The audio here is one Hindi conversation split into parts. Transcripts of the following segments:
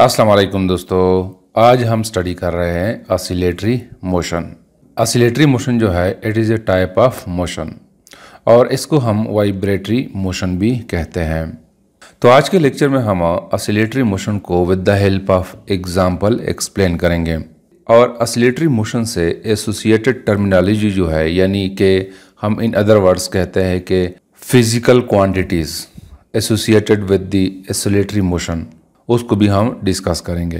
अस्सलाम वालेकुम दोस्तों आज हम स्टडी कर रहे हैं ऑसिलेटरी मोशन ऑसिलेटरी मोशन जो है it is a type of motion और इसको हम वाइब्रेटरी मोशन भी कहते हैं तो आज के लेक्चर में हम ऑसिलेटरी मोशन को with the help of example explain करेंगे और ऑसिलेटरी मोशन से एसोसिएटेड टर्मिनोलॉजी जो है यानी कि हम इन अदर वर्ड्स कहते हैं कि physical quantities associated with the oscillatory motion उसको भी हम डिस्कस करेंगे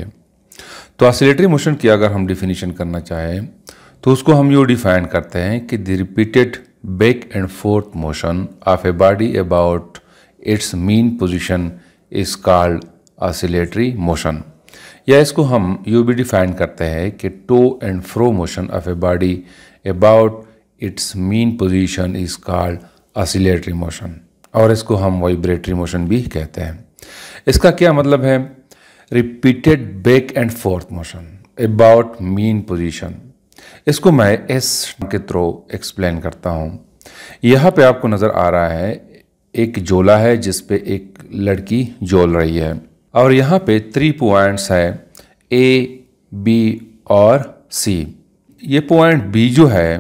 तो ऑसिलेटरी मोशन की अगर हम डिफिनीशन करना चाहें तो उसको हम यू डिफाइन करते हैं कि the repeated back and forth motion of a body about its mean position is called oscillatory motion या इसको हम यू भी डिफाइन करते हैं कि to and fro motion of a body about its mean position is called oscillatory motion और इसको हम वाइब्रेटरी मोशन भी कहते हैं इसका क्या मतलब है repeated back and forth motion about mean position इसको मैं एस के थ्रू एक्सप्लेन करता हूँ यहाँ पे आपको नज़र आ रहा है एक जोला है जिस पे एक लड़की जोल रही है और यहाँ पे थ्री पॉइंट्स है ए बी और सी ये पॉइंट बी जो है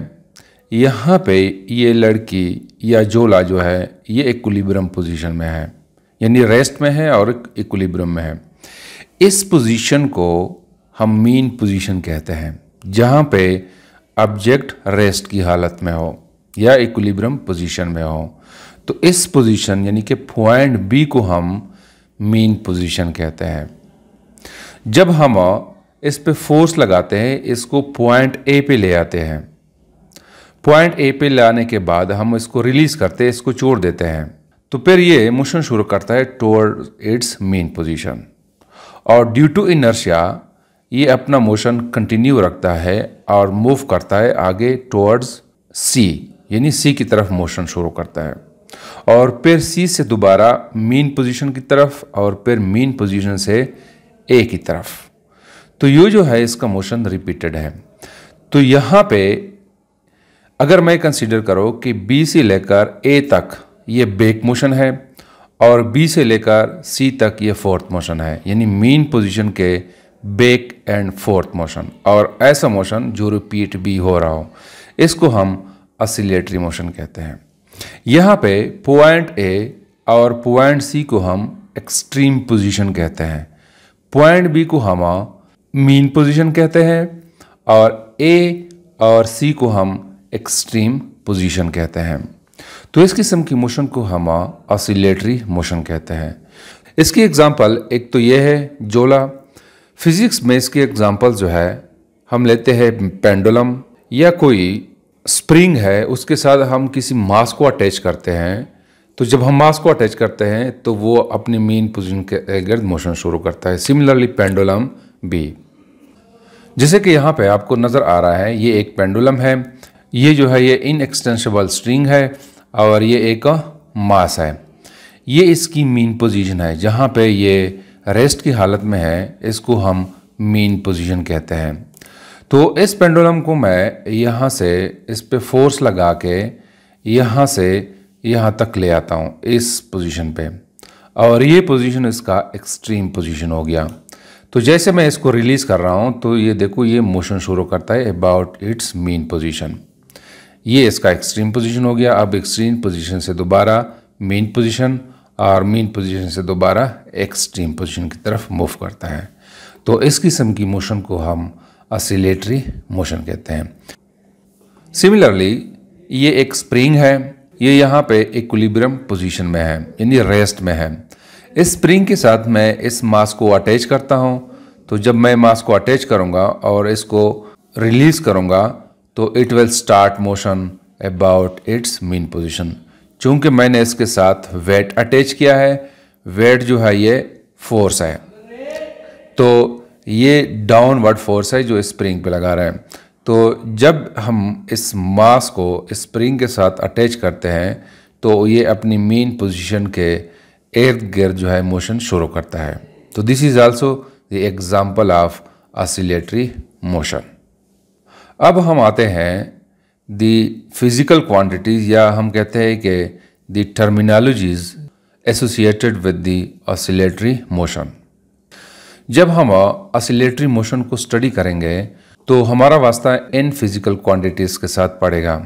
यहाँ पे ये लड़की या जोला जो है ये एक कुलिब्रम पोजीशन में है यानी रेस्ट में है और इक्विलिब्रियम में है इस पोजीशन को हम मीन पोजीशन कहते हैं जहाँ पे ऑब्जेक्ट रेस्ट की हालत में हो या इक्विलिब्रियम पोजीशन में हो तो इस पोजीशन यानी कि पॉइंट बी को हम मीन पोजीशन कहते हैं जब हम इस पे फोर्स लगाते हैं इसको पॉइंट ए पे ले आते हैं पॉइंट ए पे लाने के बाद हम इसको रिलीज़ करते हैं इसको छोड़ देते हैं तो फिर ये मोशन शुरू करता है टूअर्ड इट्स मेन पोजीशन और ड्यू टू इनर्शिया ये अपना मोशन कंटिन्यू रखता है और मूव करता है आगे टूअर्ड्स सी यानी सी की तरफ मोशन शुरू करता है और फिर सी से दोबारा मेन पोजीशन की तरफ और फिर मेन पोजीशन से ए की तरफ तो ये जो है इसका मोशन रिपीटेड है तो यहाँ पे अगर मैं कंसीडर करो कि बी से लेकर ए तक ये बेक मोशन है और बी से लेकर सी तक ये फोर्थ मोशन है यानी मेन पोजीशन के बेक एंड फोर्थ मोशन और ऐसा मोशन जो रिपीट भी हो रहा हो इसको हम असिलेटरी मोशन कहते हैं यहाँ पे पॉइंट ए और पॉइंट सी को हम एक्सट्रीम पोजीशन कहते हैं पॉइंट बी को हम मेन पोजीशन कहते हैं और ए और सी को हम एक्सट्रीम पोजीशन कहते हैं तो इस किस्म की मोशन को हम ऑसिलेटरी मोशन कहते हैं इसकी एग्ज़ाम्पल एक तो ये है जोला फिज़िक्स में इसकी एग्ज़ाम्पल जो है हम लेते हैं पेंडुलम या कोई स्प्रिंग है उसके साथ हम किसी मास को अटैच करते हैं तो जब हम मास को अटैच करते हैं तो वो अपनी मेन पोजिशन के गर्द मोशन शुरू करता है सिमिलरली पेंडुलम भी जैसे कि यहाँ पे आपको नज़र आ रहा है ये एक पेंडुलम है ये जो है ये इनएक्सटेंशबल स्ट्रिंग है और ये एक मास है ये इसकी मीन पोजीशन है जहाँ पे ये रेस्ट की हालत में है इसको हम मीन पोजीशन कहते हैं तो इस पेंडुलम को मैं यहाँ से इस पर फोर्स लगा के यहाँ से यहाँ तक ले आता हूँ इस पोजीशन पे और ये पोजीशन इसका एक्सट्रीम पोजीशन हो गया तो जैसे मैं इसको रिलीज़ कर रहा हूँ तो ये देखो ये मोशन शुरू करता है अबाउट इट्स मीन पोजीशन ये इसका एक्सट्रीम पोजीशन हो गया अब एक्सट्रीम पोजीशन से दोबारा मेन पोजीशन और मेन पोजीशन से दोबारा एक्सट्रीम पोजीशन की तरफ मूव करता है तो इस किस्म की मोशन को हम असिलेटरी मोशन कहते हैं सिमिलरली ये एक स्प्रिंग है ये यहाँ पे इक्विलिब्रियम पोजीशन में है यानी रेस्ट में है इस स्प्रिंग के साथ मैं इस मास को अटैच करता हूँ तो जब मैं मास को अटैच करूँगा और इसको रिलीज़ करूँगा तो it will start motion about its mean position चूँकि मैंने इसके साथ वेट अटैच किया है वेट जो है ये फोर्स है तो ये डाउनवर्ड फोर्स है जो स्प्रिंग पे लगा रहा है तो जब हम इस मास को स्प्रिंग के साथ अटैच करते हैं तो ये अपनी मेन पोजीशन के इर्द गिर्द जो है मोशन शुरू करता है तो this is also the example of oscillatory motion अब हम आते हैं दी फिज़िकल क्वांटिटीज़ या हम कहते हैं कि the terminologies associated with the oscillatory motion जब हम ऑसिलेटरी मोशन को स्टडी करेंगे तो हमारा वास्ता इन फिज़िकल क्वांटिटीज़ के साथ पड़ेगा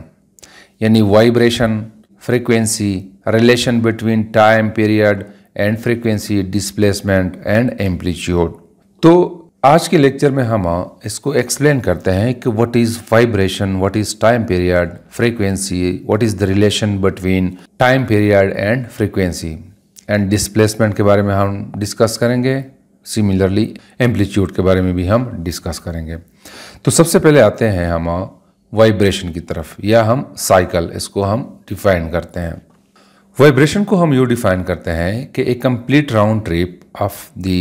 यानी vibration frequency relation between time period and frequency displacement and amplitude तो आज के लेक्चर में हम इसको एक्सप्लेन करते हैं कि what is vibration what is time period frequency what is the relation between time period and frequency and displacement के बारे में हम डिस्कस करेंगे सिमिलरली एम्पलीट्यूड के बारे में भी हम डिस्कस करेंगे तो सबसे पहले आते हैं हम वाइब्रेशन की तरफ या हम साइकिल इसको हम डिफाइन करते हैं वाइब्रेशन को हम यू डिफाइन करते हैं कि a complete round trip of the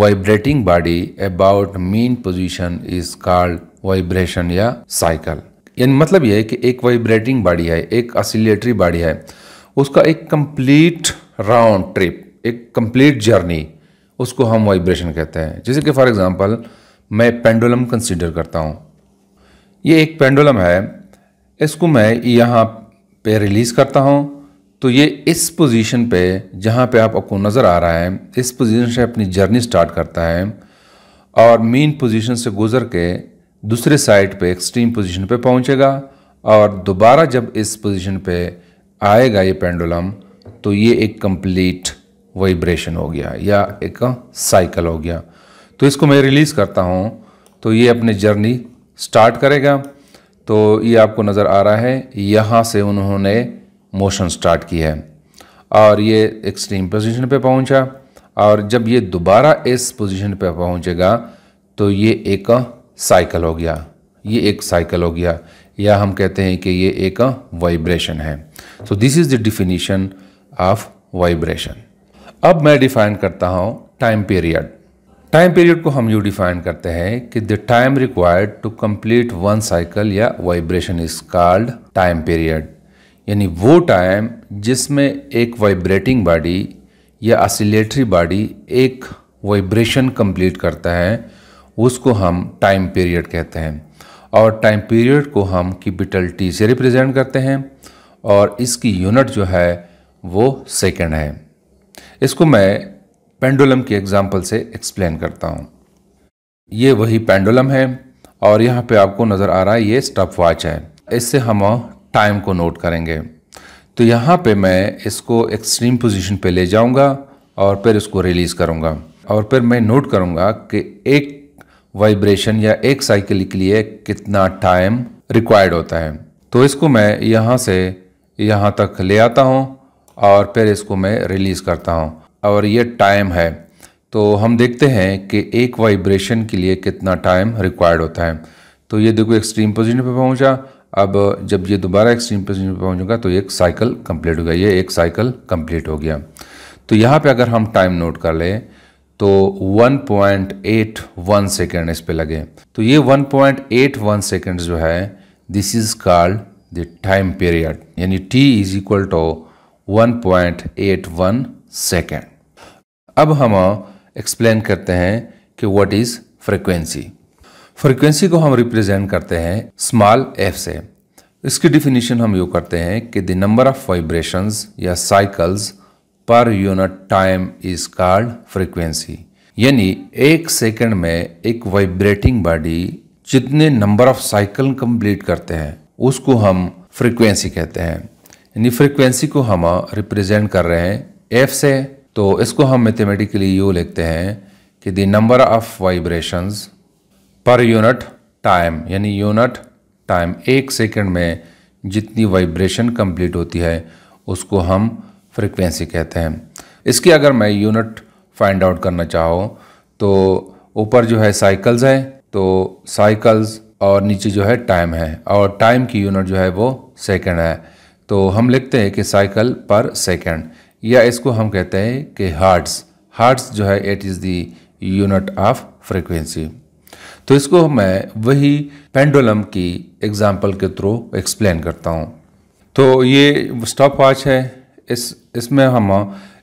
vibrating body about mean position is called vibration या साइकिल यानी मतलब यह है कि एक वाइब्रेटिंग बॉडी है एक ऑसिलेटरी बॉडी है उसका एक कंप्लीट राउंड ट्रिप एक कंप्लीट जर्नी उसको हम वाइब्रेशन कहते हैं जैसे कि फॉर एग्जांपल मैं पेंडुलम कंसीडर करता हूँ ये एक पेंडुलम है इसको मैं यहाँ पे रिलीज़ करता हूँ तो ये इस पोजीशन पे जहाँ पे आप आपको नज़र आ रहा है इस पोजीशन से अपनी जर्नी स्टार्ट करता है और मेन पोजीशन से गुजर के दूसरे साइड पे एक्सट्रीम पोजीशन पे पहुँचेगा और दोबारा जब इस पोजीशन पे आएगा ये पेंडुलम तो ये एक कंप्लीट वाइब्रेशन हो गया या एक साइकिल हो गया तो इसको मैं रिलीज़ करता हूँ तो ये अपनी जर्नी स्टार्ट करेगा तो ये आपको नज़र आ रहा है यहाँ से उन्होंने मोशन स्टार्ट की है और ये एक्सट्रीम पोजीशन पे पहुंचा और जब ये दोबारा इस पोजीशन पे पहुंचेगा तो ये एक साइकिल हो गया ये एक साइकिल हो गया या हम कहते हैं कि ये एक वाइब्रेशन है so this is the definition of vibration अब मैं डिफाइन करता हूँ टाइम पीरियड टाइम पीरियड को हम यू डिफाइन करते हैं कि the time required to complete one cycle या vibration is called time period यानी वो टाइम जिसमें एक वाइब्रेटिंग बॉडी या असिलेटरी बॉडी एक वाइब्रेशन कंप्लीट करता है उसको हम टाइम पीरियड कहते हैं और टाइम पीरियड को हम कैपिटल टी से रिप्रेजेंट करते हैं और इसकी यूनिट जो है वो सेकंड है इसको मैं पेंडुलम के एग्जांपल से एक्सप्लेन करता हूँ ये वही पेंडुलम है और यहाँ पे आपको नज़र आ रहा है ये स्टॉप वॉच है इससे हम टाइम को नोट करेंगे तो यहाँ पे मैं इसको एक्सट्रीम पोजीशन पे ले जाऊँगा और फिर इसको रिलीज़ करूँगा और फिर मैं नोट करूँगा कि एक वाइब्रेशन या एक साइकिल के लिए कितना टाइम रिक्वायर्ड होता है तो इसको मैं यहाँ से यहाँ तक ले आता हूँ और फिर इसको मैं रिलीज़ करता हूँ और ये टाइम है तो हम देखते हैं कि एक वाइब्रेशन के लिए कितना टाइम रिक्वायर्ड होता है तो ये देखो एक्सट्रीम पोजिशन पर पहुँचा अब जब ये दोबारा एक्सट्रीम पोजिशन पर पहुँचूंगा तो एक साइकिल कंप्लीट हो गया ये एक साइकिल कंप्लीट हो गया तो यहाँ पे अगर हम टाइम नोट कर लें तो 1.81 सेकेंड इस पर लगे तो ये 1.81 सेकेंड जो है this is called the time period यानी T is equal to one second अब हम एक्सप्लेन करते हैं कि व्हाट इज फ्रीक्वेंसी फ्रीक्वेंसी को हम रिप्रेजेंट करते हैं स्मॉल एफ से इसकी डिफिनीशन हम यू करते हैं कि द नंबर ऑफ वाइब्रेशंस या cycles per unit time is called frequency यानी एक सेकंड में एक वाइब्रेटिंग बॉडी जितने नंबर ऑफ साइकिल कंप्लीट करते हैं उसको हम फ्रीक्वेंसी कहते हैं यानी फ्रीक्वेंसी को हम रिप्रेजेंट कर रहे हैं एफ से तो इसको हम मैथमेटिकली यू लिखते हैं कि the number of vibrations per unit time यानी यूनिट टाइम एक सेकंड में जितनी वाइब्रेशन कंप्लीट होती है उसको हम फ्रिक्वेंसी कहते हैं इसकी अगर मैं यूनिट फाइंड आउट करना चाहो तो ऊपर जो है साइकल्स हैं तो साइकल्स और नीचे जो है टाइम है और टाइम की यूनिट जो है वो सेकंड है तो हम लिखते हैं कि साइकिल पर सेकंड या इसको हम कहते हैं कि हार्ट्स हार्ट्स जो है it is the unit of frequency तो इसको मैं वही पेंडुलम की एग्ज़ाम्पल के थ्रू एक्सप्लेन करता हूँ तो ये स्टॉप वॉच है इस इसमें हम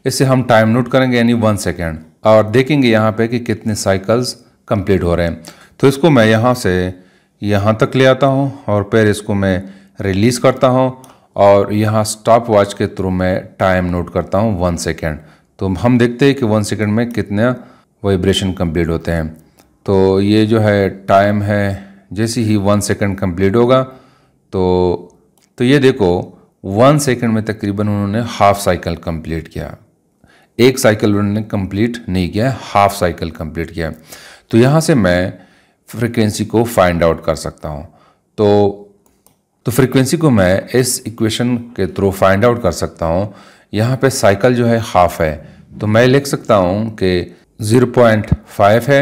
इसे हम टाइम नोट करेंगे यानी वन सेकेंड और देखेंगे यहाँ पे कि कितने साइकल्स कंप्लीट हो रहे हैं तो इसको मैं यहाँ से यहाँ तक ले आता हूँ और फिर इसको मैं रिलीज़ करता हूँ और यहाँ स्टॉप वॉच के थ्रू मैं टाइम नोट करता हूँ वन सेकेंड तो हम देखते हैं कि वन सेकेंड में कितने वाइब्रेशन कंप्लीट होते हैं तो ये जो है टाइम है जैसे ही वन सेकंड कंप्लीट होगा तो तो ये देखो वन सेकंड में तकरीबन उन्होंने हाफ साइकिल कंप्लीट किया एक साइकिल उन्होंने कंप्लीट नहीं किया हाफ साइकिल कंप्लीट किया तो यहाँ से मैं फ्रीक्वेंसी को फाइंड आउट कर सकता हूँ तो तो फ्रिक्वेंसी को मैं इस इक्वेशन के थ्रू फाइंड आउट कर सकता हूँ यहाँ पे साइकिल जो है हाफ है तो मैं लिख सकता हूँ कि 0.5 है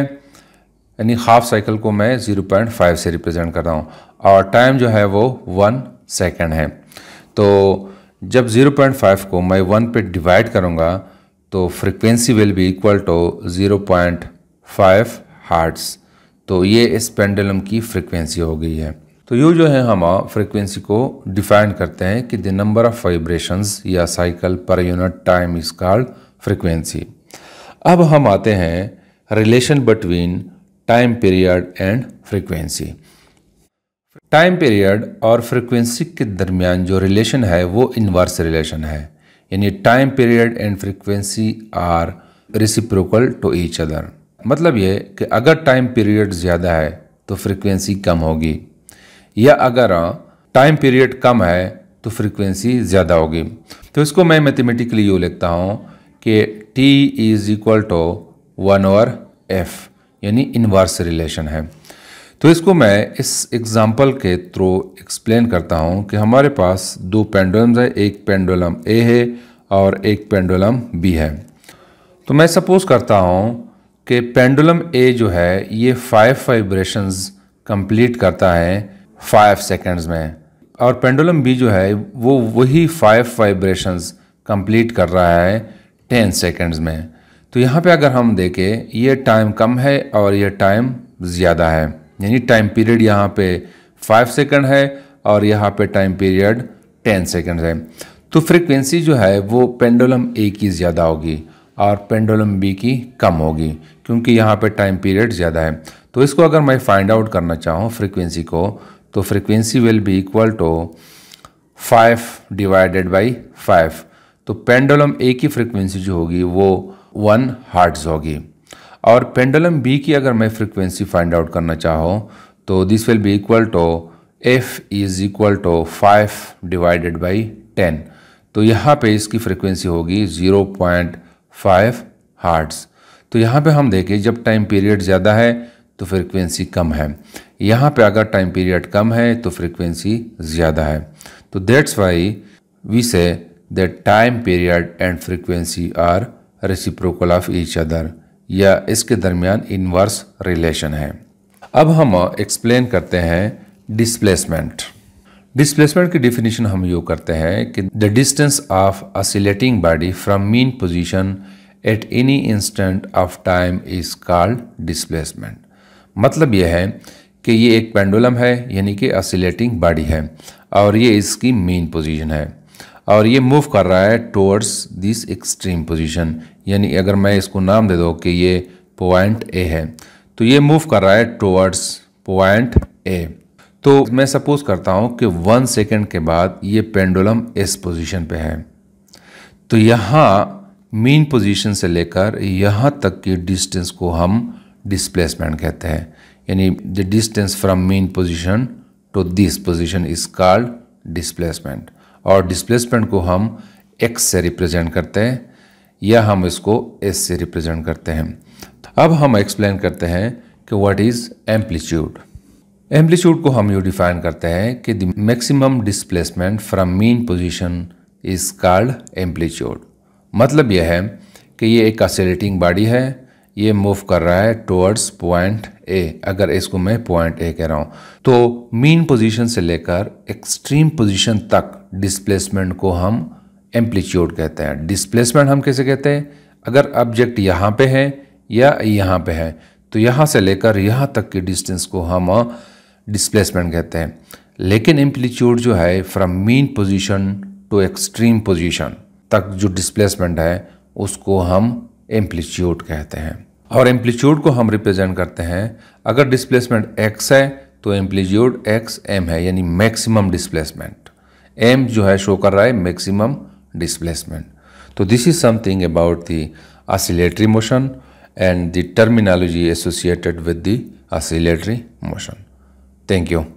यानी हाफ साइकिल को मैं 0.5 से रिप्रेजेंट कर रहा हूँ और टाइम जो है वो वन सेकेंड है तो जब 0.5 को मैं वन पे डिवाइड करूँगा तो frequency will be equal to 0.5 hertz तो ये इस पेंडलम की फ्रिक्वेंसी हो गई है तो यू जो है हम फ्रिक्वेंसी को डिफाइन करते हैं कि द नंबर ऑफ वाइब्रेशंस या cycle per unit time is called frequency अब हम आते हैं relation between time period and frequency time period और फ्रीक्वेंसी के दरमियान जो रिलेशन है वो इन्वर्स रिलेशन है यानी time period and frequency are reciprocal to each other मतलब ये कि अगर टाइम पीरियड ज़्यादा है तो फ्रीक्वेंसी कम होगी या अगर टाइम हाँ, पीरियड कम है तो फ्रीक्वेंसी ज़्यादा होगी तो इसको मैं मैथमेटिकली यू लिखता हूँ कि T is equal to one और एफ़ यानी इनवर्स रिलेशन है तो इसको मैं इस एग्ज़ाम्पल के थ्रू एक्सप्लेन करता हूँ कि हमारे पास दो पेंडुलम्स है एक पेंडुलम ए है और एक पेंडुलम बी है तो मैं सपोज़ करता हूँ कि पेंडुलम ए जो है ये फाइव वाइब्रेशंस कंप्लीट करता है फाइव सेकंड्स में और पेंडुलम बी जो है वो वही फाइव वाइब्रेशंस कंप्लीट कर रहा है टेन सेकेंड्स में तो यहाँ पे अगर हम देखें ये टाइम कम है और ये टाइम ज़्यादा है यानी टाइम पीरियड यहाँ पे फाइव सेकंड है और यहाँ पे टाइम पीरियड टेन सेकंड है तो फ्रिक्वेंसी जो है वो पेंडुलम ए की ज़्यादा होगी और पेंडुलम बी की कम होगी क्योंकि यहाँ पे टाइम पीरियड ज़्यादा है तो इसको अगर मैं फाइंड आउट करना चाहूँ फ्रिक्वेंसी को तो frequency will be equal to five divided by five तो पेंडुलम ए की फ्रिक्वेंसी जो होगी वो वन हार्ट्स होगी और पेंडुलम बी की अगर मैं फ्रिक्वेंसी फाइंड आउट करना चाहूँ तो this will be equal to F is equal to five divided by ten तो यहाँ पे इसकी फ्रिक्वेंसी होगी ज़ीरो पॉइंट फाइव हार्ट्स तो यहाँ पे हम देखें जब टाइम पीरियड ज़्यादा है तो फ्रिक्वेंसी कम है यहाँ पे अगर टाइम पीरियड कम है तो फ्रिक्वेंसी ज़्यादा है तो that's why we say the time period and frequency are reciprocal of each other या इसके दरमियान इनवर्स रिलेशन है अब हम एक्सप्लेन करते हैं डिस्प्लेसमेंट डिस्प्लेसमेंट की डिफिनीशन हम यू करते हैं कि the distance of oscillating body from mean position at any instant of time is called displacement मतलब यह है कि ये एक पेंडुलम है यानी कि असिलेटिंग बॉडी है और ये इसकी मेन पोजीशन है और ये मूव कर रहा है टूवर्ड्स दिस एक्सट्रीम पोजीशन यानी अगर मैं इसको नाम दे दो कि ये पॉइंट ए है तो ये मूव कर रहा है टूवर्ड्स पॉइंट ए तो मैं सपोज करता हूँ कि वन सेकेंड के बाद ये पेंडुलम इस पोजीशन पे है तो यहाँ मीन पोजीशन से लेकर यहाँ तक की डिस्टेंस को हम डिस्प्लेसमेंट कहते हैं यानी the distance from mean position to this position is called displacement और डिस्प्लेसमेंट को हम एक्स से रिप्रेजेंट करते हैं या हम इसको एस से रिप्रेजेंट करते हैं अब हम एक्सप्लेन करते हैं कि व्हाट इज़ एम्पलीट्यूड एम्पलीट्यूड को हम यू डिफाइन करते हैं कि the maximum displacement from mean position is called amplitude मतलब यह है कि ये एक असेलेटिंग बॉडी है ये मूव कर रहा है टुवर्ड्स पॉइंट ए अगर इसको मैं पॉइंट ए कह रहा हूँ तो मीन पोजीशन से लेकर एक्सट्रीम पोजीशन तक डिस्प्लेसमेंट को हम एम्पलीट्यूड कहते हैं डिस्प्लेसमेंट हम कैसे कहते हैं अगर ऑब्जेक्ट यहाँ पे है या यहाँ पे है तो यहाँ से लेकर यहाँ तक की डिस्टेंस को हम डिस्प्लेसमेंट कहते हैं लेकिन एम्पलीट्यूड जो है from mean position to extreme position तक जो डिस्प्लेसमेंट है उसको हम एम्पलीट्यूड कहते हैं और एम्पलीट्यूड को हम रिप्रेजेंट करते हैं अगर डिस्प्लेसमेंट एक्स है तो एम्पलीट्यूड एक्स एम है यानी मैक्सिमम डिस्प्लेसमेंट एम जो है शो कर रहा है मैक्सिमम डिस्प्लेसमेंट तो this is something about the oscillatory motion and the terminology associated with the oscillatory motion thank you